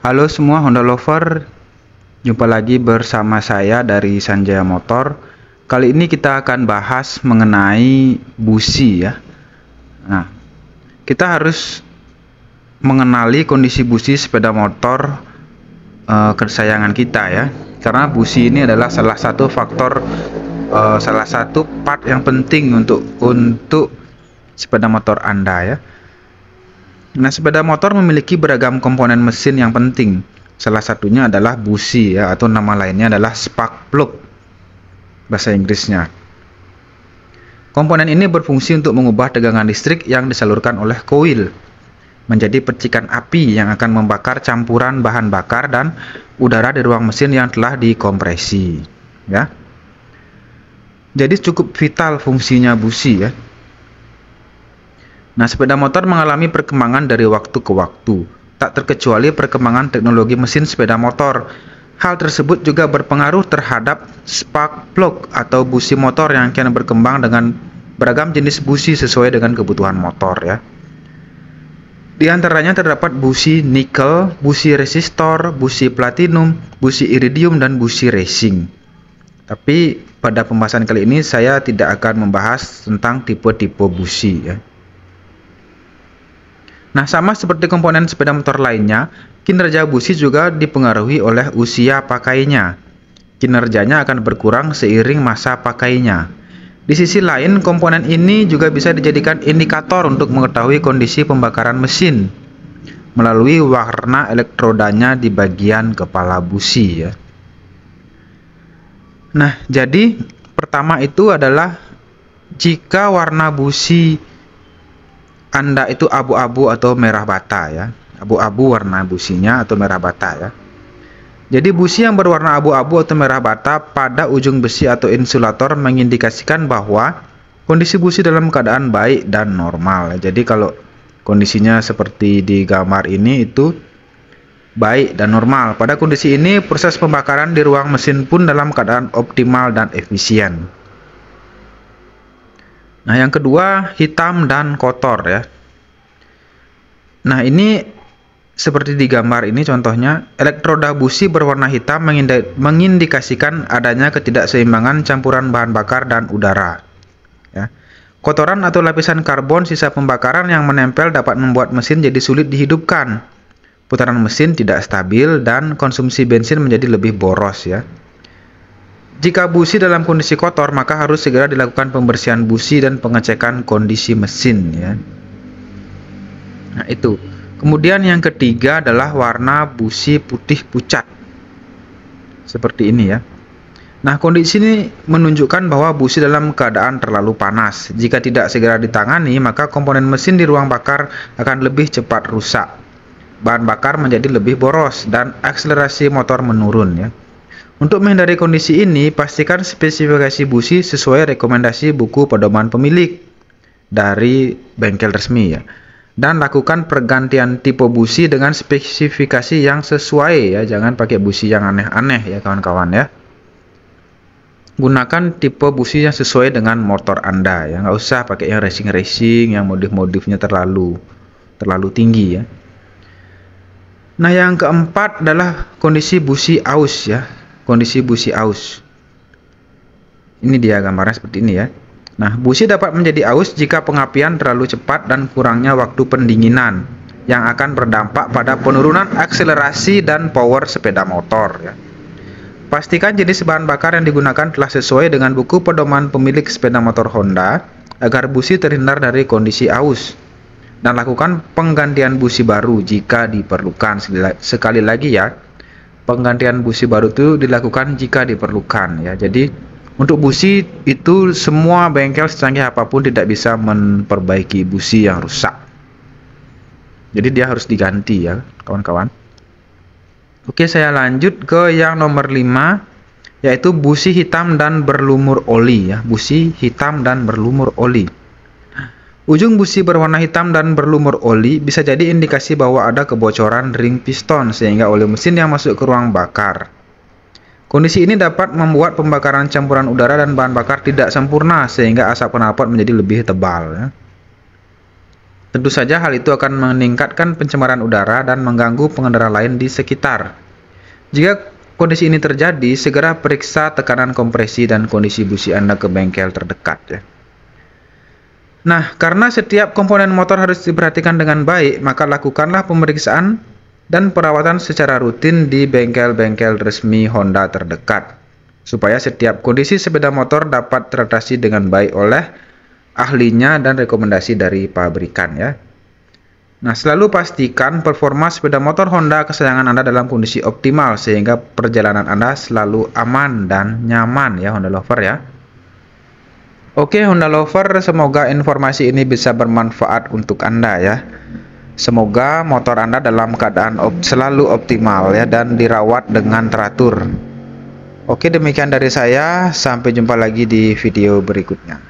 Halo semua Honda Lover, jumpa lagi bersama saya dari Sanjaya Motor. Kali ini kita akan bahas mengenai busi ya. Nah, kita harus mengenali kondisi busi sepeda motor uh, kesayangan kita ya. Karena busi ini adalah salah satu faktor uh, salah satu part yang penting untuk untuk sepeda motor Anda ya. Nah, sepeda motor memiliki beragam komponen mesin yang penting. Salah satunya adalah busi ya, atau nama lainnya adalah spark plug bahasa Inggrisnya. Komponen ini berfungsi untuk mengubah tegangan listrik yang disalurkan oleh koil menjadi percikan api yang akan membakar campuran bahan bakar dan udara di ruang mesin yang telah dikompresi ya. Jadi cukup vital fungsinya busi ya Nah, sepeda motor mengalami perkembangan dari waktu ke waktu, tak terkecuali perkembangan teknologi mesin sepeda motor. Hal tersebut juga berpengaruh terhadap spark plug atau busi motor yang kian berkembang dengan beragam jenis busi sesuai dengan kebutuhan motor ya. Di antaranya terdapat busi nikel, busi resistor, busi platinum, busi iridium, dan busi racing. Tapi pada pembahasan kali ini saya tidak akan membahas tentang tipe-tipe busi ya. Nah, sama seperti komponen sepeda motor lainnya, kinerja busi juga dipengaruhi oleh usia pakainya. Kinerjanya akan berkurang seiring masa pakainya. Di sisi lain, komponen ini juga bisa dijadikan indikator untuk mengetahui kondisi pembakaran mesin melalui warna elektrodanya di bagian kepala busi ya. Nah, jadi pertama itu adalah jika warna busi anda itu abu-abu atau merah bata ya abu-abu warna businya atau merah bata ya jadi busi yang berwarna abu-abu atau merah bata pada ujung besi atau insulator mengindikasikan bahwa kondisi busi dalam keadaan baik dan normal. Ya. Jadi kalau kondisinya seperti di gambar ini itu baik dan normal. Pada kondisi ini proses pembakaran di ruang mesin pun dalam keadaan optimal dan efisien. Nah, yang kedua hitam dan kotor ya. Nah, ini seperti di gambar ini contohnya, elektroda busi berwarna hitam mengindikasikan adanya ketidakseimbangan campuran bahan bakar dan udara. Ya. Kotoran atau lapisan karbon sisa pembakaran yang menempel dapat membuat mesin jadi sulit dihidupkan. Putaran mesin tidak stabil dan konsumsi bensin menjadi lebih boros ya. Jika busi dalam kondisi kotor, maka harus segera dilakukan pembersihan busi dan pengecekan kondisi mesin ya. Nah, itu. Kemudian yang ketiga adalah warna busi putih pucat. Seperti ini ya. Nah, kondisi ini menunjukkan bahwa busi dalam keadaan terlalu panas. Jika tidak segera ditangani, maka komponen mesin di ruang bakar akan lebih cepat rusak. Bahan bakar menjadi lebih boros dan akselerasi motor menurun ya. Untuk menghindari kondisi ini, pastikan spesifikasi busi sesuai rekomendasi buku pedoman pemilik dari bengkel resmi ya. Dan lakukan pergantian tipe busi dengan spesifikasi yang sesuai ya, jangan pakai busi yang aneh-aneh ya kawan-kawan ya. Gunakan tipe busi yang sesuai dengan motor Anda ya, nggak usah pakai yang racing-racing yang modif-modifnya terlalu terlalu tinggi ya. Nah, yang keempat adalah kondisi busi aus ya kondisi busi aus. Ini dia gambarnya seperti ini ya. Nah, busi dapat menjadi aus jika pengapian terlalu cepat dan kurangnya waktu pendinginan yang akan berdampak pada penurunan akselerasi dan power sepeda motor ya. Pastikan jenis bahan bakar yang digunakan telah sesuai dengan buku pedoman pemilik sepeda motor Honda agar busi terhindar dari kondisi aus dan lakukan penggantian busi baru jika diperlukan sekali lagi ya penggantian busi baru itu dilakukan jika diperlukan ya. Jadi untuk busi itu semua bengkel secanggih apapun tidak bisa memperbaiki busi yang rusak. Jadi dia harus diganti ya, kawan-kawan. Oke, saya lanjut ke yang nomor 5 yaitu busi hitam dan berlumur oli ya, busi hitam dan berlumur oli. Ujung busi berwarna hitam dan berlumur oli bisa jadi indikasi bahwa ada kebocoran ring piston sehingga oli mesin yang masuk ke ruang bakar. Kondisi ini dapat membuat pembakaran campuran udara dan bahan bakar tidak sempurna sehingga asap knalpot menjadi lebih tebal. Ya. Tentu saja hal itu akan meningkatkan pencemaran udara dan mengganggu pengendara lain di sekitar. Jika kondisi ini terjadi, segera periksa tekanan kompresi dan kondisi busi Anda ke bengkel terdekat ya. Nah, karena setiap komponen motor harus diperhatikan dengan baik, maka lakukanlah pemeriksaan dan perawatan secara rutin di bengkel-bengkel resmi Honda terdekat, supaya setiap kondisi sepeda motor dapat teratasi dengan baik oleh ahlinya dan rekomendasi dari pabrikan ya. Nah, selalu pastikan performa sepeda motor Honda kesayangan Anda dalam kondisi optimal sehingga perjalanan Anda selalu aman dan nyaman ya Honda Lover ya. Oke Honda Lover, semoga informasi ini bisa bermanfaat untuk Anda ya. Semoga motor Anda dalam keadaan op selalu optimal ya dan dirawat dengan teratur. Oke demikian dari saya, sampai jumpa lagi di video berikutnya.